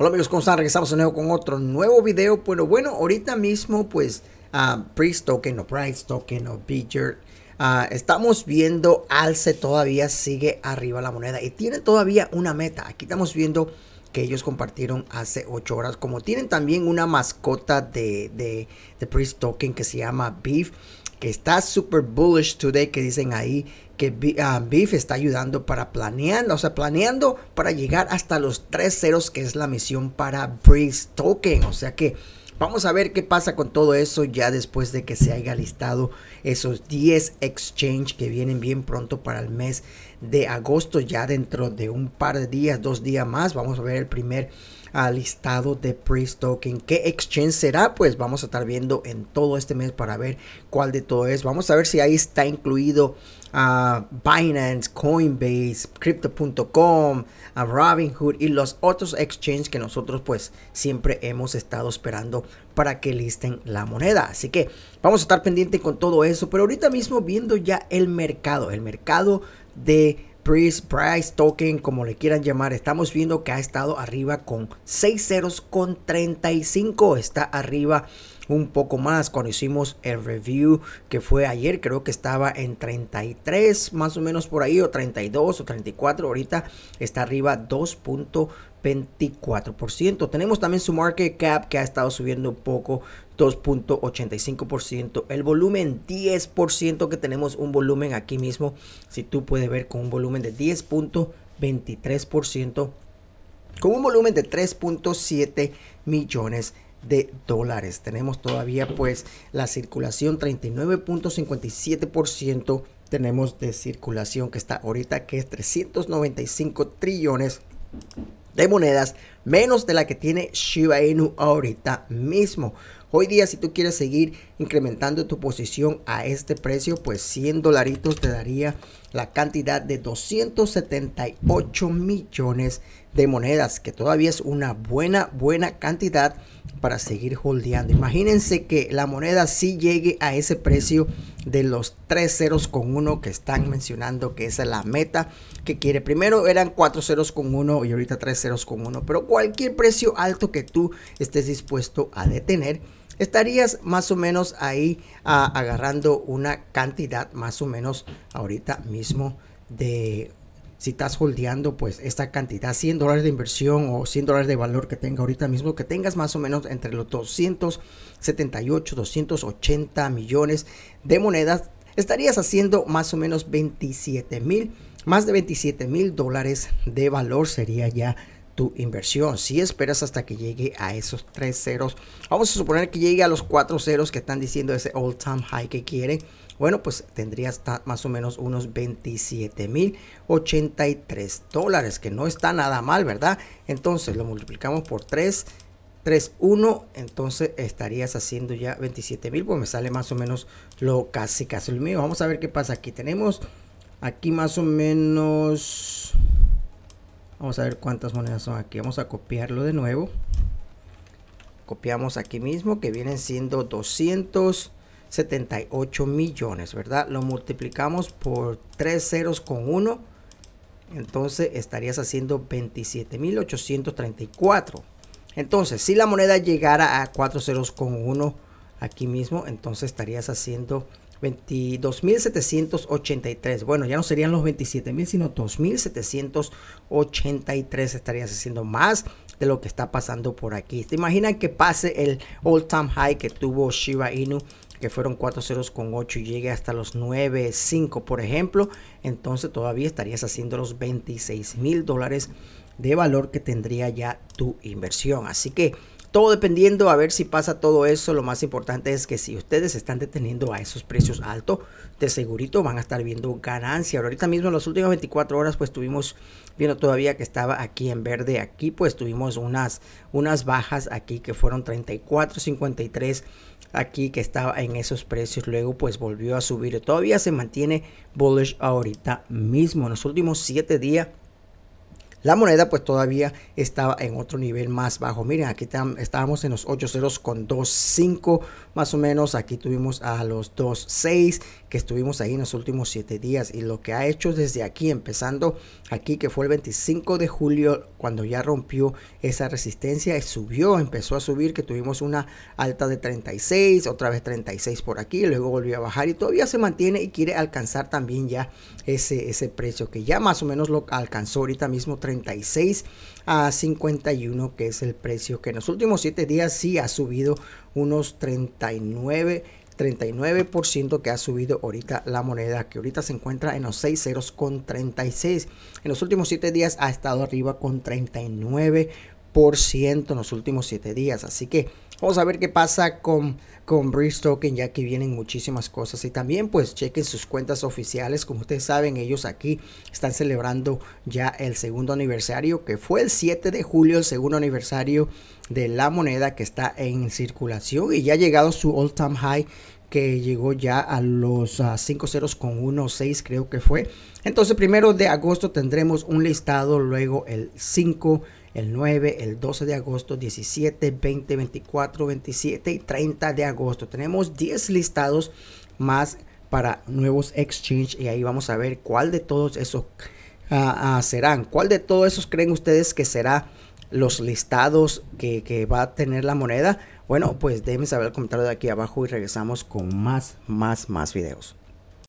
Hola amigos, ¿cómo están? Regresamos de nuevo con otro nuevo video. Pero bueno, ahorita mismo pues ah, Priest Token o Price Token o Beecher ah, estamos viendo alce todavía sigue arriba la moneda y tiene todavía una meta. Aquí estamos viendo que ellos compartieron hace 8 horas. Como tienen también una mascota de, de, de Priest Token que se llama Beef, que está super bullish today, que dicen ahí que ah, Biff está ayudando para planeando, o sea, planeando para llegar hasta los tres ceros, que es la misión para Breeze Token. O sea que vamos a ver qué pasa con todo eso ya después de que se haya listado esos 10 exchange que vienen bien pronto para el mes de agosto, ya dentro de un par de días, dos días más, vamos a ver el primer listado de pre Token. ¿Qué exchange será? Pues vamos a estar viendo en todo este mes para ver cuál de todo es. Vamos a ver si ahí está incluido a ah, Binance, Coinbase, Crypto.com, a ah, Robinhood y los otros exchanges que nosotros pues siempre hemos estado esperando para que listen la moneda. Así que vamos a estar pendiente con todo eso. Pero ahorita mismo viendo ya el mercado. El mercado de price Price Token, como le quieran llamar, estamos viendo que ha estado arriba con 6 ceros con 35. Está arriba un poco más cuando hicimos el review que fue ayer creo que estaba en 33 más o menos por ahí o 32 o 34 ahorita está arriba 2.5 24%. Tenemos también su market cap que ha estado subiendo un poco, 2.85%. El volumen 10% que tenemos un volumen aquí mismo, si tú puedes ver con un volumen de 10.23%, con un volumen de 3.7 millones de dólares. Tenemos todavía pues la circulación 39.57% tenemos de circulación que está ahorita que es 395 trillones de monedas, menos de la que tiene Shiba Inu ahorita mismo. Hoy día, si tú quieres seguir incrementando tu posición a este precio, pues 100 dolaritos te daría la cantidad de 278 millones de monedas, que todavía es una buena, buena cantidad para seguir holdeando. Imagínense que la moneda si llegue a ese precio de los tres ceros con uno que están mencionando que esa es la meta que quiere. Primero eran cuatro ceros con uno y ahorita tres ceros con uno, pero cualquier precio alto que tú estés dispuesto a detener, estarías más o menos ahí ah, agarrando una cantidad más o menos ahorita mismo de si estás holdeando pues esta cantidad, 100 dólares de inversión o 100 dólares de valor que tenga ahorita mismo, que tengas más o menos entre los 278, 280 millones de monedas, estarías haciendo más o menos 27 mil, más de 27 mil dólares de valor sería ya tu inversión. Si esperas hasta que llegue a esos tres ceros, vamos a suponer que llegue a los cuatro ceros que están diciendo ese all time high que quiere Bueno, pues tendría hasta más o menos unos mil 27.083 dólares, que no está nada mal, ¿verdad? Entonces lo multiplicamos por 3, 3, 1, entonces estarías haciendo ya mil pues me sale más o menos lo casi, casi lo mío. Vamos a ver qué pasa aquí. Tenemos aquí más o menos Vamos a ver cuántas monedas son aquí. Vamos a copiarlo de nuevo. Copiamos aquí mismo que vienen siendo 278 millones, ¿verdad? Lo multiplicamos por tres ceros con uno Entonces estarías haciendo 27.834. Entonces, si la moneda llegara a cuatro ceros con uno aquí mismo, entonces estarías haciendo 22.783. Bueno, ya no serían los 27.000, sino 2.783 estarías haciendo más de lo que está pasando por aquí. ¿Te imaginas que pase el all-time high que tuvo Shiba Inu? que fueron 4.08 con 8 y llegue hasta los 9.5 por ejemplo, entonces todavía estarías haciendo los 26 mil dólares de valor que tendría ya tu inversión. Así que todo dependiendo a ver si pasa todo eso, lo más importante es que si ustedes están deteniendo a esos precios altos, de segurito van a estar viendo ganancia. Ahorita mismo en las últimas 24 horas pues tuvimos viendo todavía que estaba aquí en verde, aquí pues tuvimos unas unas bajas aquí que fueron 34, 53 aquí que estaba en esos precios, luego pues volvió a subir. Todavía se mantiene bullish ahorita mismo en los últimos 7 días la moneda pues todavía estaba en otro nivel más bajo. Miren, aquí estábamos en los 8 con 2.5 más o menos. Aquí tuvimos a los 2.6 que estuvimos ahí en los últimos 7 días. Y lo que ha hecho desde aquí, empezando aquí que fue el 25 de julio cuando ya rompió esa resistencia y subió, empezó a subir que tuvimos una alta de 36, otra vez 36 por aquí, luego volvió a bajar y todavía se mantiene y quiere alcanzar también ya ese, ese precio que ya más o menos lo alcanzó ahorita mismo 36 a 51 que es el precio que en los últimos 7 días sí ha subido unos 39 39% que ha subido ahorita la moneda, que ahorita se encuentra en los 6 ceros con 36. En los últimos 7 días ha estado arriba con 39% en los últimos 7 días. Así que Vamos a ver qué pasa con, con Bridge Token ya que vienen muchísimas cosas. Y también pues chequen sus cuentas oficiales. Como ustedes saben, ellos aquí están celebrando ya el segundo aniversario que fue el 7 de julio, el segundo aniversario de la moneda que está en circulación y ya ha llegado su all time high que llegó ya a los 5016 ah, con 1.6 creo que fue. Entonces primero de agosto tendremos un listado, luego el 5, el 9, el 12 de agosto, 17, 20, 24, 27 y 30 de agosto. Tenemos 10 listados más para nuevos exchange y ahí vamos a ver cuál de todos esos ah, ah, serán, cuál de todos esos creen ustedes que será los listados que va a tener la moneda bueno, pues déjenme saber el comentario de aquí abajo y regresamos con más, más, más videos.